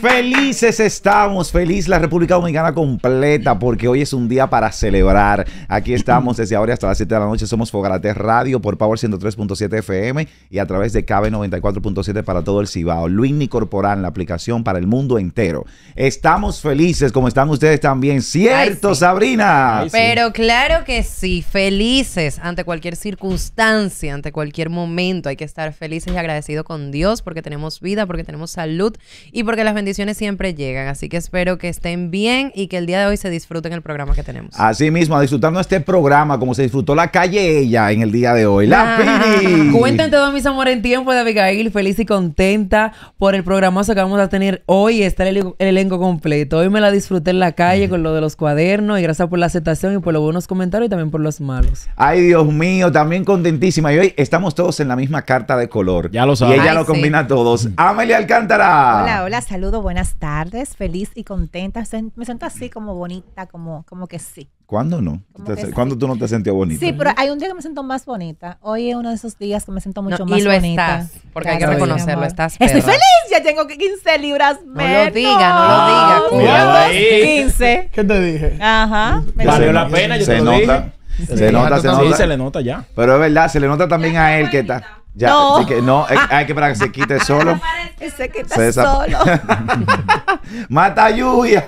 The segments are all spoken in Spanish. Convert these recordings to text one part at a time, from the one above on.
felices estamos, feliz la República Dominicana completa, porque hoy es un día para celebrar. Aquí estamos desde ahora hasta las 7 de la noche, somos Fogarate Radio por Power 103.7 FM y a través de KB 94.7 para todo el Cibao. Luini Corporal, la aplicación para el mundo entero. Estamos felices, como están ustedes también, ¿cierto, Sabrina? Pero claro que sí, felices ante cualquier circunstancia, ante cualquier momento, hay que estar felices y agradecidos con Dios porque tenemos vida, porque tenemos salud y porque que las bendiciones siempre llegan. Así que espero que estén bien y que el día de hoy se disfruten el programa que tenemos. Así mismo, a este programa como se disfrutó la calle ella en el día de hoy. La ah, Cuenten todo, mis amores, en tiempo de Abigail. Feliz y contenta por el programazo que vamos a tener hoy. Está el, elenco completo. Hoy me la disfruté en la calle con lo de los cuadernos y gracias por la aceptación y por los buenos comentarios y también por los malos. Ay, Dios mío, también contentísima. Y hoy estamos todos en la misma carta de color. Ya lo sabes. Y ella lo combina a todos. Amelia Alcántara. Hola, hola saludo, buenas tardes, feliz y contenta. Me siento así mm. como bonita, como, como que sí. ¿Cuándo no? ¿Cuándo tú no te sentías bonita? Sí, pero hay un día que me siento más bonita. Hoy es uno de esos días que me siento mucho más bonita. Y lo estás, porque hay que reconocerlo, estás ¡Estoy feliz! Ya tengo 15 libras menos. No lo diga, no lo diga. Cuidado 15. ¿Qué te dije? Ajá. Valió la pena, yo se te Nota, se, nota, se nota. se le nota ya. Pero es verdad, se le nota también a él que está... Ya, no. no, hay, hay que esperar que se quite solo. se que solo. Mata lluvia.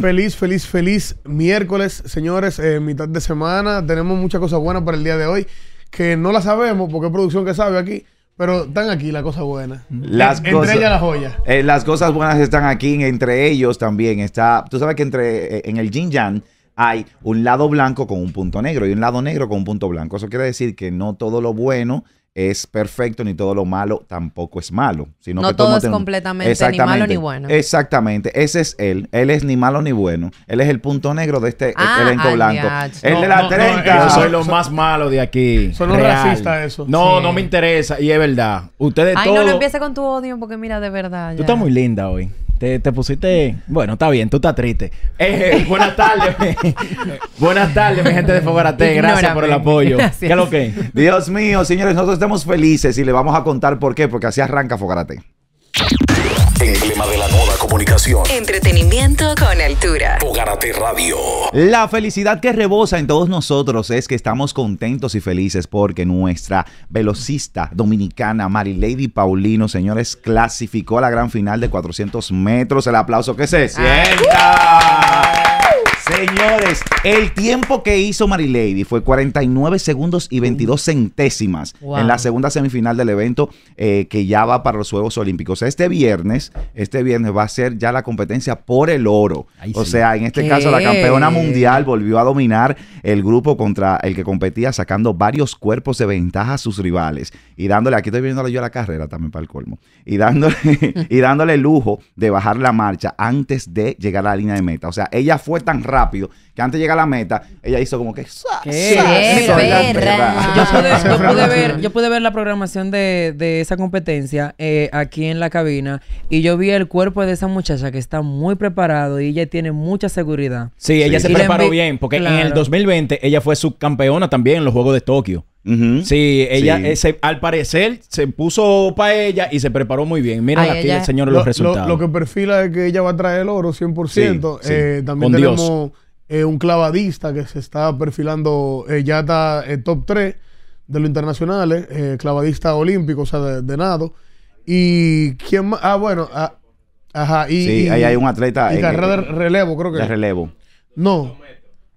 feliz, feliz, feliz miércoles, señores, eh, mitad de semana. Tenemos muchas cosas buenas para el día de hoy que no la sabemos porque es producción que sabe aquí. Pero están aquí las cosas buenas. Las entre ellas las joyas. Eh, las cosas buenas están aquí, entre ellos también está. Tú sabes que entre eh, en el Jin Yang hay un lado blanco con un punto negro y un lado negro con un punto blanco. Eso quiere decir que no todo lo bueno es perfecto, ni todo lo malo tampoco es malo. Sino no todo, es completamente ni malo ni bueno. Exactamente, ese es él. Él es ni malo ni bueno. Él es el punto negro de este ah, elenco blanco. El de la 30. yo soy lo más malo de aquí. Son un racista eso. No, no me interesa. Y es verdad. Ustedes Ay, todo... no empieces con tu odio porque mira, de verdad. Ya. Tú estás muy linda hoy. Te, pusiste. Bueno, está bien, tú estás triste. Eh, buenas tardes. buenas tardes, mi gente de Fogarate. Gracias por el apoyo. ¿Qué lo que? Dios mío, señores, nosotros estamos felices y le vamos a contar por qué, porque así arranca Fogarate. clima de la moda comunicación, entretenimiento con altura. Fogarate Radio. La felicidad que rebosa en todos nosotros es que estamos contentos y felices porque nuestra velocista dominicana Marilady Paulino, señores, clasificó a la gran final de 400 metros. El aplauso que se sienta. Señores, el tiempo que hizo Marilady fue 49 segundos y 22 mm. centésimas en la segunda semifinal del evento eh, que ya va para los Juegos Olímpicos. Este viernes, este viernes va a ser ya la competencia por el oro. o sea, en este caso la campeona mundial volvió a dominar el grupo contra el que competía sacando varios cuerpos de ventaja a sus rivales y dándole, aquí estoy viéndole yo la carrera también para el colmo, y dándole, y dándole lujo de bajar la marcha antes de llegar a la línea de meta. O sea, ella fue tan rápido, que antes llega a la meta, ella hizo como que... Yo, pude, ver, la programación de, esa competencia eh, aquí en la cabina y yo vi el cuerpo de esa muchacha que está muy preparado y ella tiene mucha seguridad. Sí, ella se preparó bien, porque en el 2020 ella fue subcampeona también en los Juegos de Tokio. Sí, ella eh, al parecer se puso para ella y se preparó muy bien. Mira aquí el señor los resultados. Lo, que perfila es que ella va a traer el oro 100%. Eh, también tenemos eh, un clavadista que se está perfilando, ella ya está el top 3 de los internacionales, clavadista olímpico, o sea, de, nado. Y quién más, ah, bueno, ah, ajá, y, sí, ahí hay un atleta. Y carrera de relevo, creo que. De relevo. No.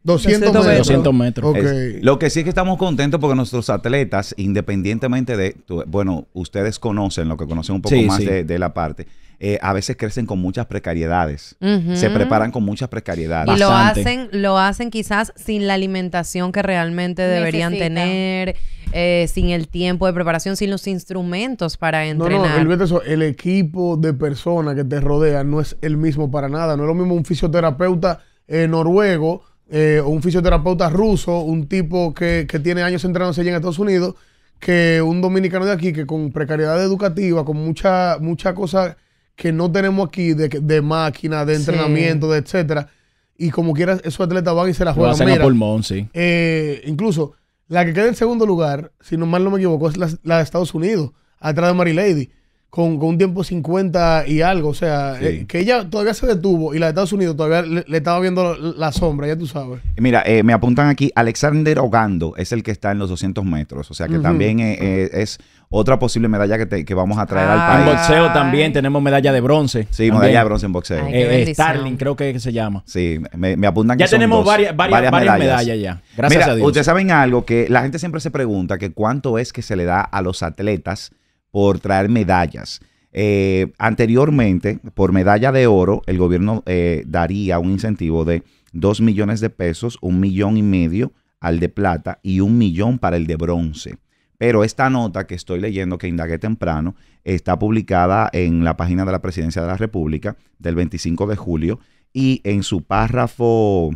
200, metros. lo que sí es que estamos contentos porque nuestros atletas, independientemente de, bueno, ustedes conocen lo que conocen un poco más De, la parte, eh, a veces crecen con muchas precariedades, se preparan con muchas precariedades. Y lo hacen, lo hacen quizás sin la alimentación que realmente deberían tener. Eh, sin el tiempo de preparación, sin los instrumentos para entrenar. No, no, eso, el equipo de personas que te rodean no es el mismo para nada. No es lo mismo un fisioterapeuta eh, noruego eh, un fisioterapeuta ruso, un tipo que, que tiene años entrenándose allí en Estados Unidos, que un dominicano de aquí, que con precariedad educativa, con mucha, mucha cosa que no tenemos aquí de, de máquina, de entrenamiento, etc. de etcétera. Y como quiera, esos atletas van y se la juegan. pulmón, sí. Eh, incluso, la que queda en segundo lugar, si no mal no me equivoco, es la, la de Estados Unidos, atrás de Mary Lady con, un tiempo 50 y algo. O sea, eh, que ella todavía se detuvo y la de Estados Unidos todavía le, estaba viendo la, sombra, ya tú sabes. Mira, eh, me apuntan aquí, Alexander Ogando es el que está en los 200 metros. O sea, que también eh, es otra posible medalla que, que vamos a traer al ah, país. En boxeo también tenemos medalla de bronce. Sí, medalla de bronce en boxeo. Starling creo que se llama. Sí, me, apuntan que Ya tenemos varias, varias, medallas. ya. Gracias a Dios. Ustedes saben algo que la gente siempre se pregunta que cuánto es que se le da a los atletas por traer medallas. Eh, anteriormente, por medalla de oro, el gobierno eh, daría un incentivo de 2 millones de pesos, un millón y medio al de plata y un millón para el de bronce. Pero esta nota que estoy leyendo, que indagué temprano, está publicada en la página de la Presidencia de la República del 25 de julio y en su párrafo,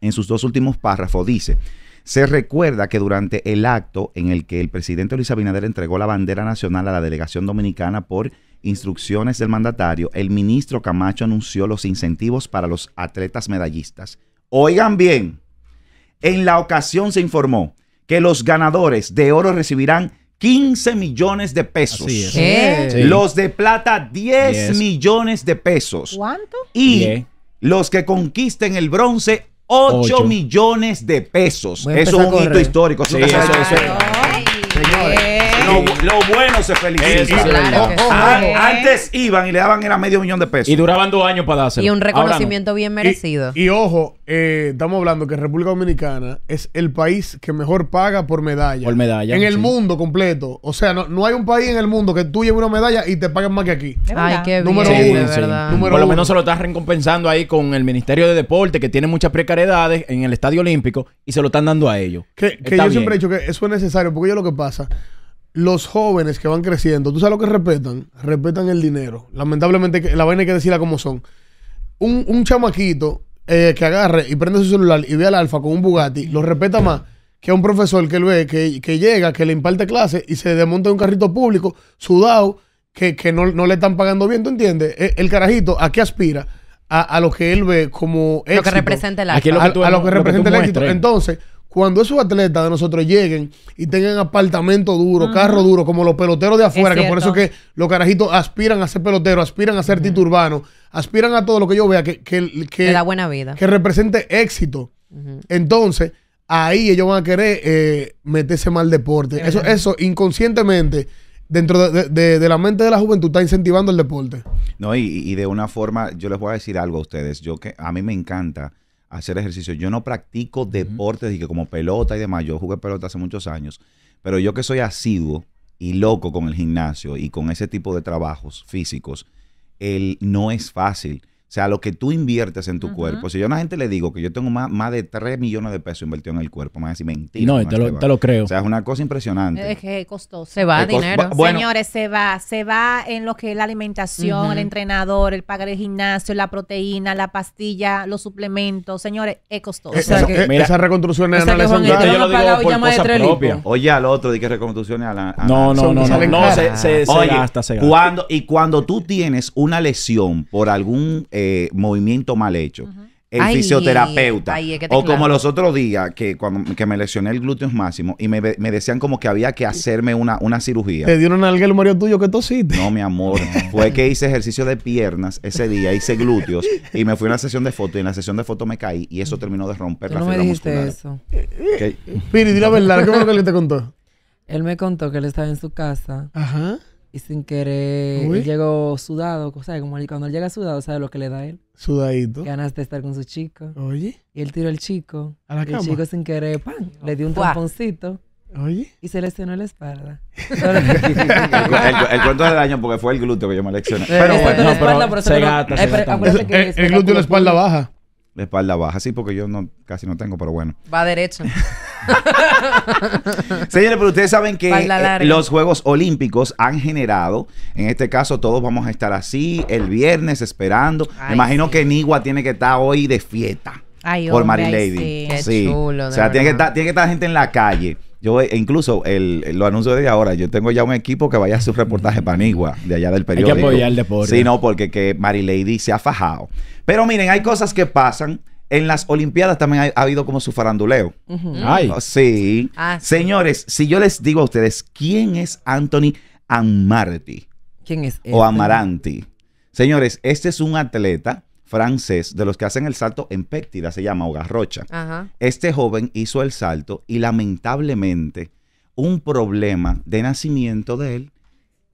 en sus dos últimos párrafos dice, se recuerda que durante el acto en el que el presidente Luis Abinader entregó la bandera nacional a la delegación dominicana por instrucciones del mandatario, el ministro Camacho anunció los incentivos para los atletas medallistas. Oigan bien, en la ocasión se informó que los ganadores de oro recibirán 15 millones de pesos. Los de plata, 10 millones de pesos. ¿Cuánto? Y los que conquisten el bronce, 8, millones de pesos. Eso es un hito histórico. Sí, eso, eso, Señores lo, bueno se felicita. Antes iban y le daban era medio millón de pesos. Y duraban dos años para darse Y un reconocimiento bien merecido. Y, ojo, eh, estamos hablando que República Dominicana es el país que mejor paga por medalla. Por medalla. En el mundo completo. O sea, no, hay un país en el mundo que tú lleves una medalla y te paguen más que aquí. Número uno. Número por lo menos se lo estás recompensando ahí con el Ministerio de Deporte, que tiene muchas precariedades en el Estadio Olímpico, y se lo están dando a ellos. Que, yo siempre he dicho que eso es necesario, porque yo lo que pasa los jóvenes que van creciendo, ¿tú sabes lo que respetan? Respetan el dinero. Lamentablemente, la vaina hay que decirla como son. Un, chamaquito eh, que agarre y prende su celular y ve al alfa con un Bugatti, lo respeta más que a un profesor que ve, que, que llega, que le imparte clase y se desmonta de un carrito público, sudado, que, que no, le están pagando bien, ¿tú entiendes? E, el, carajito, ¿a qué aspira? A, a, lo que él ve como éxito. Lo que representa el éxito. A, lo que representa el éxito. Entonces, cuando esos atletas de nosotros lleguen y tengan apartamento duro, carro duro, como los peloteros de afuera, que por eso que los carajitos aspiran a ser peloteros, aspiran a ser título urbano, aspiran a todo lo que yo vea que, la buena vida. que represente éxito. Entonces, ahí ellos van a querer eh, meterse mal deporte. eso, eso inconscientemente dentro de, la mente de la juventud está incentivando el deporte. No, y, y, de una forma, yo les voy a decir algo a ustedes. Yo que a mí me encanta hacer ejercicio. Yo no practico deportes, y que como pelota y demás, yo jugué pelota hace muchos años, pero yo que soy asiduo y loco con el gimnasio y con ese tipo de trabajos físicos, el, no es fácil o sea, lo que tú inviertes en tu cuerpo. Si yo a una gente le digo que yo tengo más, más de 3 millones de pesos invertido en el cuerpo, me van a decir mentira. No, te, este lo, te, lo, creo. O sea, es una cosa impresionante. Es que costoso. Se va dinero. Señores, se va. Se va en lo que es la alimentación, el entrenador, el pagar el gimnasio, la proteína, la pastilla, los suplementos. Señores, es costoso. o sea, que, mira, esas reconstrucciones no les son Yo lo digo por cosas propias. Oye, al otro, di que reconstrucciones a la... no, no, no, no, no. se, se, se Oye, gasta, se gasta. Cuando, y cuando tú tienes una lesión por algún... Eh, movimiento mal hecho. El fisioterapeuta. o como los otros días que cuando que me lesioné el glúteos máximo y me, decían como que había que hacerme una, una cirugía. Te dieron algo el Mario tuyo que tosiste. No, mi amor. Fue que hice ejercicio de piernas ese día, hice glúteos y me fui a una sesión de foto y en la sesión de foto me caí y eso terminó de romper la no me dijiste eso. Piri, di la verdad, ¿qué fue lo que él te contó? Él me contó que él estaba en su casa. Ajá y sin querer, él llegó sudado, ¿sabes? Como cuando él llega sudado, ¿sabes lo que le da a él? Sudadito. Ganas de estar con su chico. Oye. Y él tiró al chico. A la y El chico sin querer, ¡pam! Le dio un tamponcito. Oye. Y se lesionó la espalda. el, el, el cuento de daño porque fue el glúteo que yo me lesioné. Eh, pero bueno, eh, la espalda, pero se gata. Se gata el, glúteo y la espalda baja. La espalda baja, sí, porque yo no, casi no tengo, pero bueno. Va derecho. Señores, pero ustedes saben que eh, los Juegos Olímpicos han generado, en este caso todos vamos a estar así el viernes esperando. Me imagino que Nigua tiene que estar hoy de fiesta por Marilady Mary Lady. sí. o sea, tiene que, estar, gente en la calle. Yo eh, incluso lo anuncio de ahora, yo tengo ya un equipo que vaya a hacer un reportaje Nigua de allá del periódico. Hay que Sí, no, porque que Mary se ha fajado. Pero miren, hay cosas que pasan en las Olimpiadas también ha, habido como su faranduleo. Ay. Oh, ah, sí. Señores, si yo les digo a ustedes, ¿quién es Anthony Amarty? ¿Quién es? O este? Amaranti. Señores, este es un atleta francés de los que hacen el salto en Péctida, se llama Ogarrocha. Este joven hizo el salto y lamentablemente un problema de nacimiento de él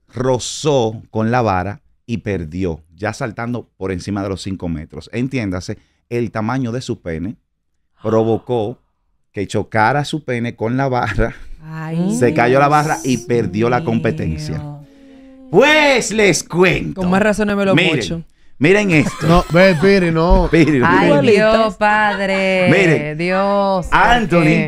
rozó con la vara y perdió, ya saltando por encima de los 5 metros. Entiéndase el tamaño de su pene ah. provocó que chocara su pene con la barra. Mm. se cayó la barra y perdió la competencia. Pues les cuento. Con más razón me lo Miren, mucho. Miren esto. No, Piri, no. Ay, Dios, padre. Miren. Dios. Anthony,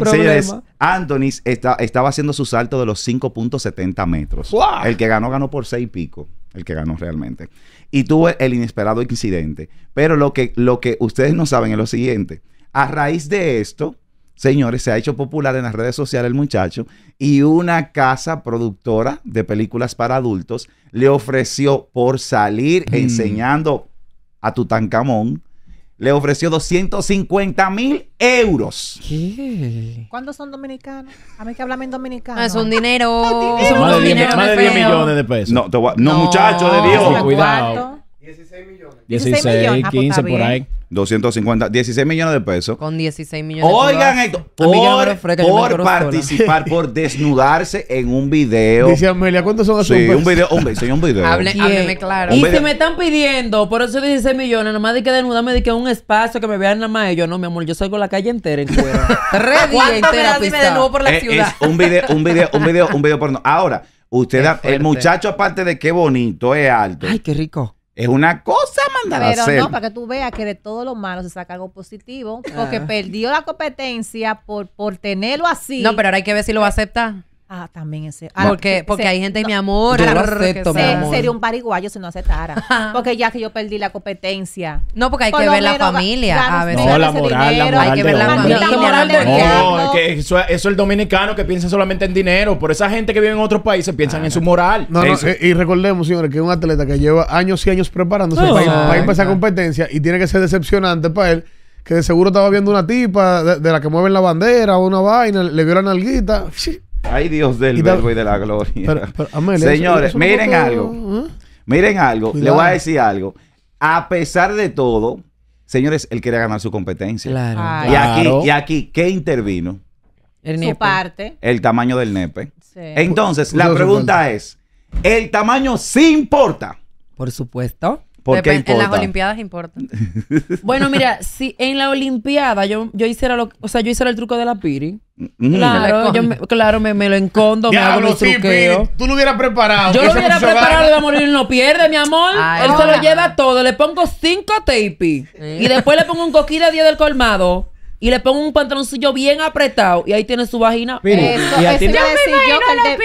Anthony estaba haciendo su salto de los 5.70 metros. El que ganó, ganó por seis y pico. El que ganó realmente. Y tuve el inesperado incidente. Pero lo que, lo que ustedes no saben es lo siguiente. A raíz de esto, señores, se ha hecho popular en las redes sociales el muchacho y una casa productora de películas para adultos le ofreció por salir mm. enseñando a Tutankamón, le ofreció 250 mil euros. ¿Qué? ¿Cuándo son dominicanos? A mí que hablan en dominicano. es ah, un dinero. Es Más, de 10, millones de pesos. No, muchachos, de Dios. Cuidado. 16 millones. 16, 16 15 por ahí. 250, 16 millones de pesos. Con 16 millones Oigan de pesos. Oigan esto, por, por, participar, por desnudarse en un video. Dice Amelia, ¿cuántos son esos Sí, un video, un sí, un video. Hable, hábleme claro. Y si me están pidiendo por esos 16 millones, nomás de que desnudarme, de que un espacio que me vean nada más. ellos no, mi amor, yo salgo la calle entera en cuero. Tres días entera de nuevo por la eh, ciudad. Es un video, un video, un video, un video porno. Ahora, usted, el muchacho, aparte de qué bonito, es alto. Ay, qué rico. Es una cosa mandar Pero no, para que tú veas que de todo lo malo se saca algo positivo, porque ah. perdió la competencia por, por tenerlo así. No, pero ahora hay que ver si lo va a aceptar. Ah, también ese. Ah, porque porque hay gente, mi amor. Yo Sería un pariguayo si no aceptara. porque ya que yo perdí la competencia. No, porque hay que ver la familia. no, la moral, la moral. Hay que ver la familia. No, que eso, es el dominicano que piensa solamente en dinero. Por esa gente que vive en otros países piensan ah, en su moral. No, y recordemos, señores, que es un atleta que lleva años y años preparándose para, ir, a esa competencia y tiene que ser decepcionante para él que de seguro estaba viendo una tipa de, de la que mueven la bandera o una vaina, le vio la nalguita. Ay, Dios del verbo y de la gloria. Señores, miren algo. ¿Eh? Miren algo. Le voy a decir algo. A pesar de todo, señores, él quería ganar su competencia. y, Aquí, ¿qué intervino? El su parte. El tamaño del nepe. Entonces, la pregunta es, ¿el tamaño sí importa? Por supuesto. ¿Por En las Olimpiadas importa. bueno, mira, si en la Olimpiada yo, yo hiciera lo, o sea, yo hiciera el truco de la piri. Mm. Claro, yo me, claro, me, me lo encondo, me hago un truqueo. tú lo hubieras preparado. Yo lo hubiera preparado, le va a morir, no pierde, mi amor. Él se lo lleva todo. Le pongo cinco tapis. Y después le pongo un coquí de 10 del colmado y le pongo un pantaloncillo bien apretado y ahí tiene su vagina. yo me imagino yo que él,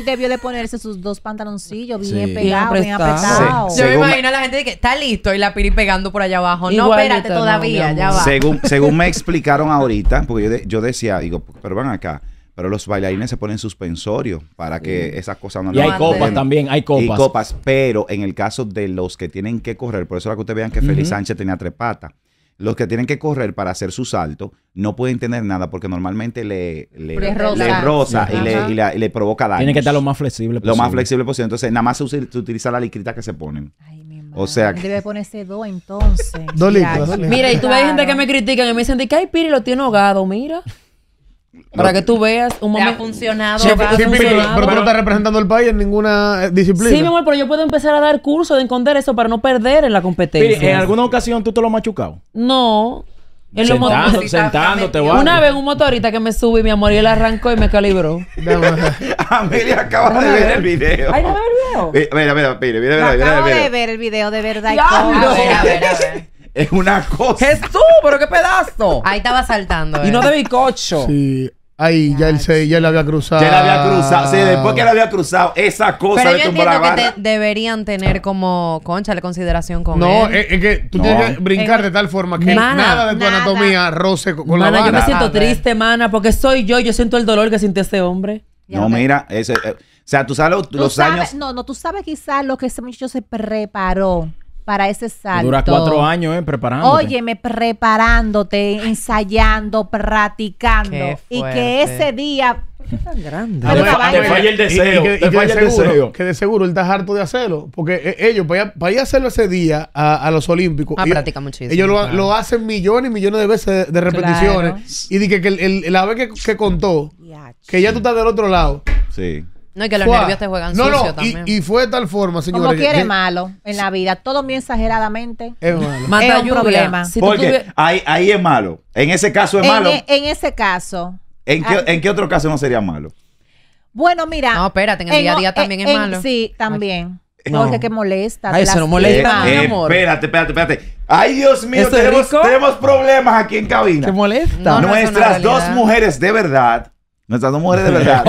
él, debió de ponerse sus dos pantaloncillos bien pegados, bien apretados. Yo me imagino a la gente que está listo y la Piri pegando por allá abajo. no, espérate todavía, ya va. Según, me explicaron ahorita, porque yo, decía, digo, pero van acá pero los bailarines se ponen suspensorios para que esas cosas no Y hay copas también, hay copas. Y copas, pero en el caso de los que tienen que correr, por eso la que ustedes vean que Feli Sánchez tenía tres patas los que tienen que correr para hacer su salto no pueden tener nada porque normalmente le, le, roza, y, le, y, provoca daño. Tiene que estar lo más flexible posible. Lo más flexible posible. Entonces, nada más se, utiliza la licrita que se ponen. Ay, mi O sea, debe ponerse dos entonces. dos litros. Mira, y tú ves gente que me critica y me dicen, que ay, Piri lo tiene ahogado, mira. Para que tú veas un momento. Ha funcionado. Pero, tú no estás representando el país en ninguna eh, disciplina. Sí, mi amor, pero yo puedo empezar a dar cursos de encontrar eso para no perder en la competencia. ¿En alguna ocasión tú te lo has machucado? No. En Sentando, sentándote, Una vez un motorista que me subí, mi amor, y él arrancó y me calibró. Amelia acaba de ver el video. Ay, no ver el video. Mira, mira, mira, mira, mira, mira. Acabo de ver el video, de verdad. A ver, es una cosa. ¡Jesús! ¡Pero qué pedazo! Ahí estaba saltando. Y no de Bicocho. Sí. Ahí ya él, se, ya había cruzado. Ya él había cruzado. Sí, después que él había cruzado, esa cosa Pero de yo entiendo que deberían tener como, concha, la consideración con No, él. es, es que tú tienes que brincar de tal forma que Nada, de tu anatomía roce con la Mana, yo me siento triste, mana, porque soy yo. Yo siento el dolor que sintió ese hombre. No, mira, ese, eh, o sea, tú sabes los, sabes- años. No, no, tú sabes quizás lo que ese muchacho se preparó para ese salto. Dura cuatro años, ¿eh? Preparándote. Óyeme, preparándote, ensayando, practicando. y que ese día ¿Qué tan grande? el Que de seguro él está harto de hacerlo. Porque eh, ellos, para, ir a hacerlo ese día a, los Olímpicos. Ah, practica muchísimo. Ellos lo, hacen millones y millones de veces de, repeticiones. Y dije que, el, el, la vez que, que contó, que ya tú estás del otro lado. Sí. No, y que los nervios te juegan no, sucio no, también. Y, y fue de tal forma, señora. Como quiere malo en la vida. Todo bien exageradamente. Es malo. Mata un problema. Porque ahí, es malo. En ese caso es malo. E, en ese caso. ¿En qué, ah, ¿En qué otro caso no sería malo? Bueno, mira. No, espérate, en el día a día también es malo. Sí, también. No. Porque que molesta. Ay, eso no molesta, eh, amor. Espérate, espérate, espérate. Ay, Dios mío, tenemos, tenemos problemas aquí en cabina. ¿Te molesta? Nuestras dos mujeres de verdad Nuestras dos mujeres de verdad.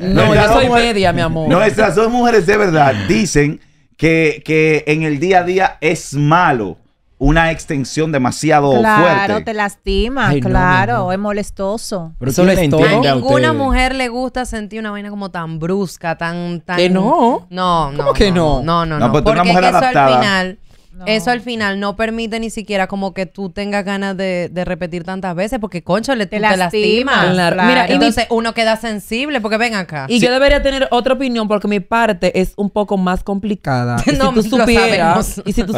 no, yo soy media, mi amor. Nuestras dos mujeres de verdad dicen que, que en el día a día es malo una extensión demasiado fuerte. Claro, te lastima, claro, es molestoso. Pero eso le A ninguna mujer le gusta sentir una vaina como tan brusca, tan tan Que no. No, no. ¿Cómo no, que no? No, no, no. Pues porque una mujer adaptada. eso al final eso al final no permite ni siquiera como que tú tengas ganas de, repetir tantas veces porque, concho, le, te, lastimas. Mira, entonces uno queda sensible porque ven acá. Y yo debería tener otra opinión porque mi parte es un poco más complicada. y si tú supieras. Y si tú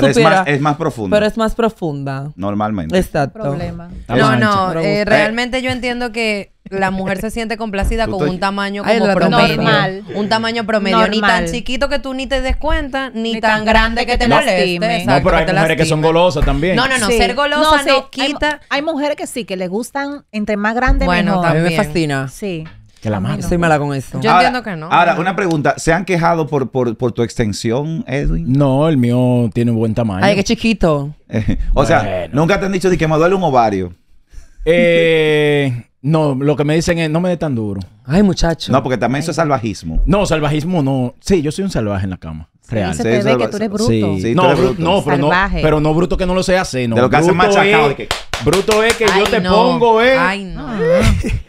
Es más, profunda. Pero es más profunda. Normalmente. Exacto. Problema. No, no. Eh, eh, realmente yo entiendo que la mujer se siente complacida con un tamaño como promedio. Normal. Un tamaño promedio. Ni tan chiquito que tú ni te des cuenta, ni, tan, grande que te moleste. No, pero hay mujeres que son golosas también. No, no, no. Ser golosa no, quita. Hay, mujeres que sí, que les gustan entre más grande, bueno, También. A mí me fascina. Sí. Que la mano. Soy mala con eso. Yo entiendo que no. Ahora, una pregunta. ¿Se han quejado por, por, por, tu extensión, Edwin? No, el mío tiene un buen tamaño. Ay, qué chiquito. o sea, nunca te han dicho de que me duele un ovario. Eh, no, lo que me dicen es, no me dé tan duro. Ay, muchacho. No, porque también eso es salvajismo. No, salvajismo no. Sí, yo soy un salvaje en la cama. Real. Sí, se te ve que tú eres bruto. Sí, no, tú eres bruto. no, pero no, pero no bruto que no lo sea así, no. De lo que hace machacado. Es... que... Bruto es que yo te pongo, ¿eh? Ay, no.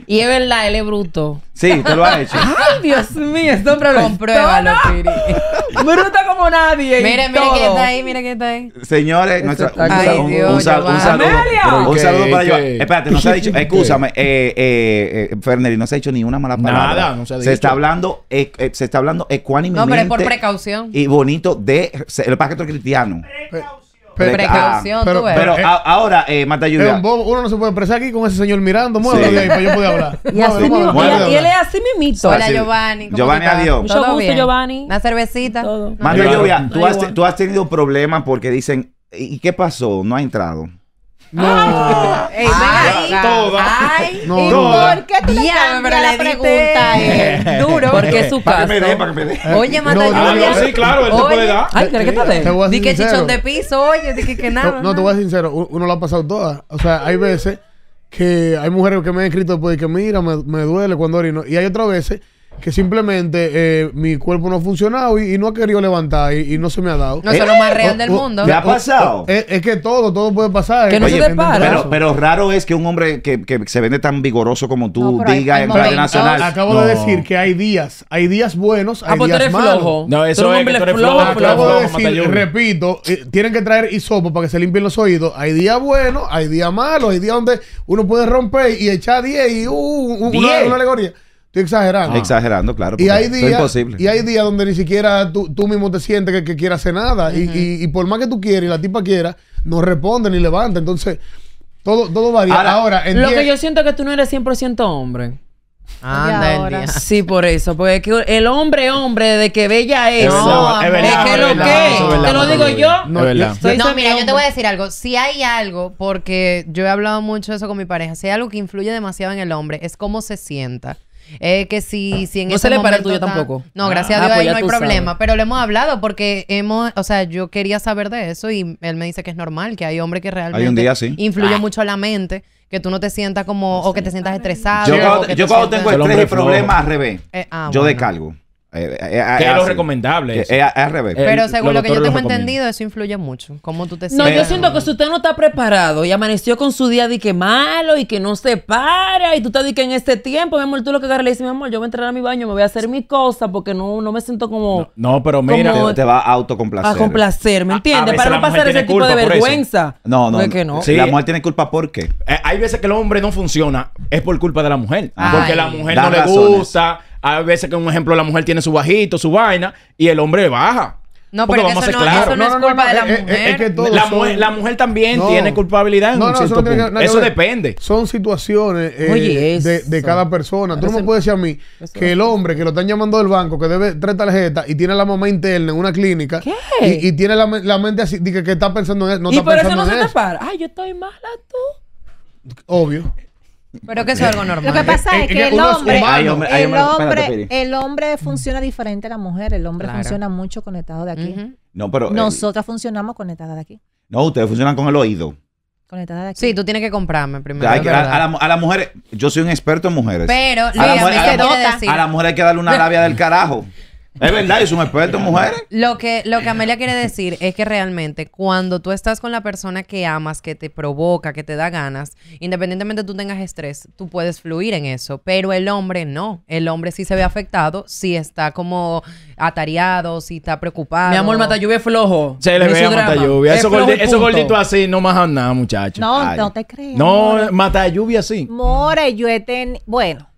y es verdad, él es bruto. Sí, te lo ha hecho. Ay, Dios mío, este hombre lo Compruébalo, Piri. bruto como nadie. Mire, mire quién está ahí, mire quién está ahí. Señores, nuestra, un, un, saludo. un saludo para yo. Espérate, no se ha dicho. Escúchame, eh, eh, eh no se ha dicho ni una mala palabra. Nada, no se ha dicho. Se está hablando, eh, eh, se está hablando ecuánimemente. No, pero es por precaución. Y bonito de. El pastor cristiano. Precaución. Pero, precaución, ah, pero, Pero, ah, ahora, eh, Mata uno no se puede expresar aquí con ese señor mirando. Muévelo de ahí para pues yo poder hablar. Y, él es así mismito. Hola, Giovanni. Giovanni, adiós. Mucho gusto, Giovanni. Una cervecita. Mata tú has, tú has tenido problemas porque dicen, ¿y qué pasó? No ha entrado. No. Ah, ay, toda. Ay, no, ¿y toda. por qué tú le cambias la pregunta? Eh? Duro. Porque es su caso. Para que me dé, para que me dé. Oye, Mata, no, no, sí, claro, él te puede dar. Ay, ¿crees que te dé? Te voy a Di que chichón de piso, oye, di que, que nada. No, te voy a ser sincero, uno lo ha pasado todas. O sea, hay veces que hay mujeres que me han escrito después de que mira, me, me duele cuando orino. Y hay otras veces que simplemente eh, mi cuerpo no ha funcionado y, no ha querido levantar y, no se me ha dado. No, es lo más real del oh, oh, mundo. ¿Qué oh, ha pasado? Es, que todo, todo puede pasar. Que no Pero, raro es que un hombre que, se vende tan vigoroso como tú diga en Radio Nacional. Acabo de decir que hay días, hay días buenos, hay ah, pues días malos. No, eso es, que tú flojo. Acabo de decir, repito, eh, tienen que traer hisopo para que se limpien los oídos. Hay días buenos, hay días malos, hay días donde uno puede romper y echar 10 y uh, una alegoría. Estoy exagerando. Ah. Exagerando, claro. Y hay, días, y hay días donde ni siquiera tú, mismo te sientes que, quieras hacer nada. y, por más que tú quieras y la tipa quiera, no responde ni levanta. Entonces, todo, todo varía. Ahora, lo que yo siento es que tú no eres 100% hombre. Anda el día. Sí, por eso. Porque el hombre, hombre, de que bella es. No, es, verdad, es que lo que. Te lo digo yo. No, no mira, yo te voy a decir algo. Si hay algo, porque yo he hablado mucho de eso con mi pareja, si hay algo que influye demasiado en el hombre, es cómo se sienta que si, si en No se le para tampoco. No, gracias a ah, Dios pues no hay problema. Pero lo hemos hablado porque hemos, o sea, yo quería saber de eso y él me dice que es normal, que hay hombres que realmente día, influye ah. mucho la mente, que tú no te sientas como, o que te sientas estresado. Yo cuando, tengo estrés y problemas al revés, eh, ah, yo descargo. Eh, eh, eh, que es lo recomendable. Es al Pero según lo que yo tengo entendido, eso influye mucho. ¿Cómo tú te No, yo siento que si usted no está preparado y amaneció con su día de que malo y que no se para y tú te di que en este tiempo, mi amor, tú lo que agarras le dices, mi amor, yo voy a entrar a mi baño, me voy a hacer mi cosa porque no, no me siento como. No, pero mira. te, va a autocomplacer. A complacer, ¿me entiendes? Para no pasar ese tipo de vergüenza. No, no. La mujer tiene culpa porque. hay veces que el hombre no funciona, es por culpa de la mujer. porque la mujer no le gusta a veces que un ejemplo la mujer tiene su bajito, su vaina y el hombre baja. No, pero vamos eso a no, es culpa de la mujer. la, mujer también tiene culpabilidad en eso, depende. Son situaciones eh, de, cada persona. Tú no me puedes decir a mí que el hombre que lo están llamando del banco, que debe tres tarjetas y tiene la mamá interna en una clínica Y, tiene la, mente así, que, está pensando en eso. No ¿Y por eso no se Te para? Ay, yo estoy mala tú. Obvio. Pero que es algo normal. Lo que pasa es que el hombre, el hombre, el hombre, funciona diferente a la mujer. El hombre funciona mucho conectado de aquí. No, pero. Eh, Nosotras funcionamos conectadas de aquí. No, ustedes funcionan con el oído. conectadas de aquí. Sí, tú tienes que comprarme primero. a, la, a las mujeres, yo soy un experto en mujeres. Pero, a la mujer, hay que darle una rabia del carajo. Es verdad, y experto en mujeres. Lo que, lo que Amelia quiere decir es que realmente cuando tú estás con la persona que amas, que te provoca, que te da ganas, independientemente tú tengas estrés, tú puedes fluir en eso. Pero el hombre no. El hombre sí se ve afectado, sí está como atareado, sí está preocupado. Mi amor, mata es flojo. Se le ve a Eso, gordito así no más nada, muchachos. No, no te crees. No, lluvia sí. More, yo Bueno.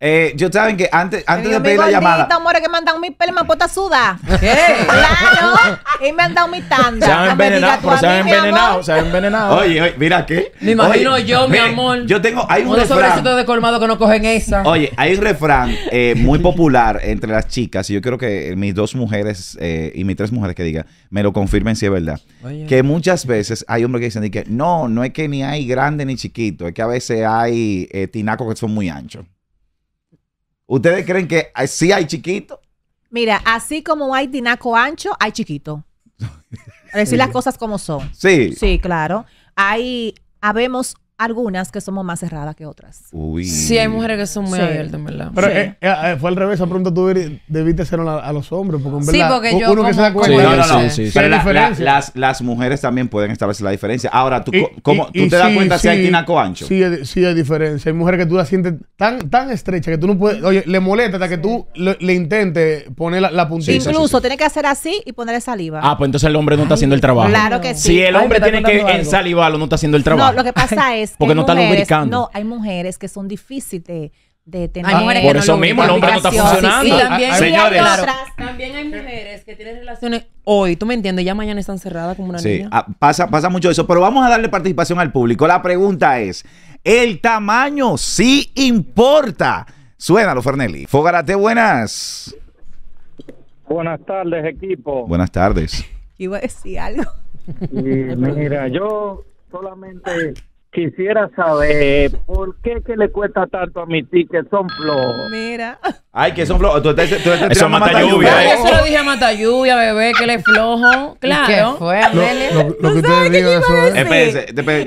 Eh, yo saben que antes, antes de pedir la llamada. amor, que me han dado mi pelo, me suda? puesto ¿Qué? Claro. Y me han dado mi tanda. Se han envenenado, se han envenenado, Oye, oye, mira qué. Me imagino yo, mi amor. Yo tengo, hay un Unos refrán. de colmado que no cogen esa. Oye, hay un refrán eh, muy popular entre las chicas, y yo creo que mis dos mujeres eh, y mis tres mujeres que digan, me lo confirmen si es verdad. Oye. Que muchas veces hay hombres que dicen que no, no es que ni hay grande ni chiquito, es que a veces hay eh, tinacos que son muy anchos. ¿Ustedes creen que sí hay chiquito? Mira, así como hay dinaco ancho, hay chiquito. decir las cosas como son. Sí. Sí, claro. Hay, habemos algunas que somos más cerradas que otras. Uy. Sí, hay mujeres que son muy abiertas, ¿verdad? Pero eh, eh, eh, fue al revés, A pronto tú debiste hacerlo a, los hombres, porque en verdad, sí, porque yo uno que se da cuenta. Sí, no, Pero las, las mujeres también pueden establecer la diferencia. Ahora, ¿tú, cómo, ¿tú te das cuenta si hay tinaco ancho? Sí, sí hay diferencia. Hay mujeres que tú la sientes tan, tan estrecha que tú no puedes, oye, le molesta hasta que tú le, intentes poner la, puntilla Incluso tiene que hacer así y ponerle saliva. Ah, pues entonces el hombre no está haciendo el trabajo. Claro que sí. Si el hombre tiene que ensalivarlo, no está haciendo el trabajo. No, lo que pasa es porque no están lubricando. No, hay mujeres que son difíciles de, tener. por eso mismo el hombre no está funcionando. Sí, también, hay, también hay mujeres que tienen relaciones hoy, tú me entiendes, ya mañana están cerradas como una niña. Sí, ah, pasa, pasa mucho eso, pero vamos a darle participación al público. La pregunta es, ¿el tamaño sí importa? Suénalo, Fernelli. Fogarate, buenas. Buenas tardes, equipo. Buenas tardes. Iba a decir algo. mira, yo solamente Quisiera saber por qué que le cuesta tanto a mi tí que son flojos. Mira. Ay, que son flojos. Tú estás, Eso mata lluvia. eso ¿eh? ¿eh? lo dije a mata lluvia, bebé, que le flojo. Claro. ¿Qué fue, Lo, que tú eso es.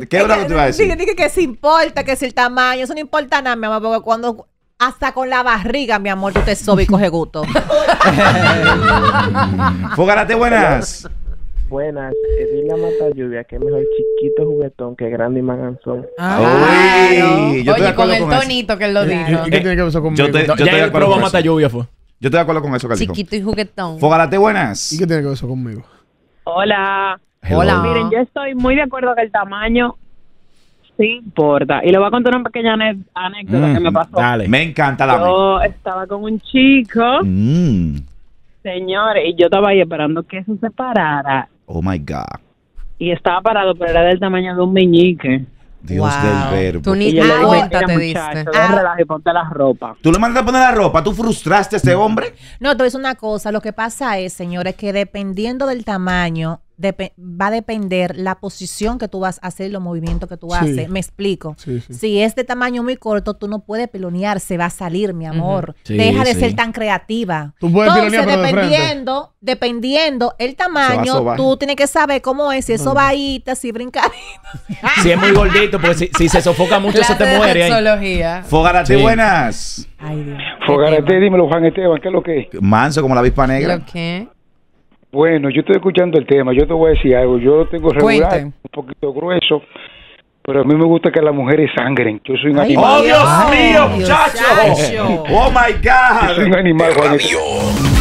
¿qué es lo que tú vas a decir? Dije, que se importa, que es el tamaño. Eso no importa nada, mi amor, porque cuando hasta con la barriga, mi amor, tú te sobes y coge gusto. Fogarate buenas. Buenas, Edil la mata lluvia, que es mejor chiquito juguetón que grande y maganzón. Ah, claro. Oye, con el tonito que él lo dijo. ¿Y qué tiene que ver eso conmigo? Yo te- Ya estoy de acuerdo con mata lluvia, fue. Yo estoy de acuerdo con eso que Chiquito y juguetón. Fogalate, buenas. ¿Y qué tiene que ver eso conmigo? Hola. Hola. Miren, yo estoy muy de acuerdo que el tamaño sí importa. Y le voy a contar una pequeña anécdota que me mm, pasó. Dale. Me encanta la Yo estaba con un chico, mm. señores, y yo estaba ahí esperando que eso se parara. Oh my God. Y estaba parado, pero era del tamaño de un meñique. Dios del verbo. Tú ni la vuelta te diste. Ah. ponte ropa. Tú le mandaste a poner la ropa. ¿Tú frustraste a ese hombre? No, tú voy una cosa. Lo que pasa es, señores, que dependiendo del tamaño, va a depender la posición que tú vas a hacer los movimientos que tú haces. Me explico. Si es de tamaño muy corto, tú no puedes pelonear, se va a salir, mi amor. Deja de ser tan creativa. Tú puedes Entonces, dependiendo, dependiendo el tamaño, tú tienes que saber cómo es, si es sobaíta, si brincar. si es muy gordito, porque si, se sofoca mucho, se te muere. Fogarate, buenas. Fogarate, dímelo, Juan Esteban, ¿qué es lo que es? Manso como la avispa negra. qué? Bueno, yo estoy escuchando el tema, yo te voy a decir algo, yo tengo regular, un poquito grueso, pero a mí me gusta que las mujeres sangren, yo soy un animal. ¡Oh, Dios mío, muchachos! ¡Oh, my God! Yo soy un animal,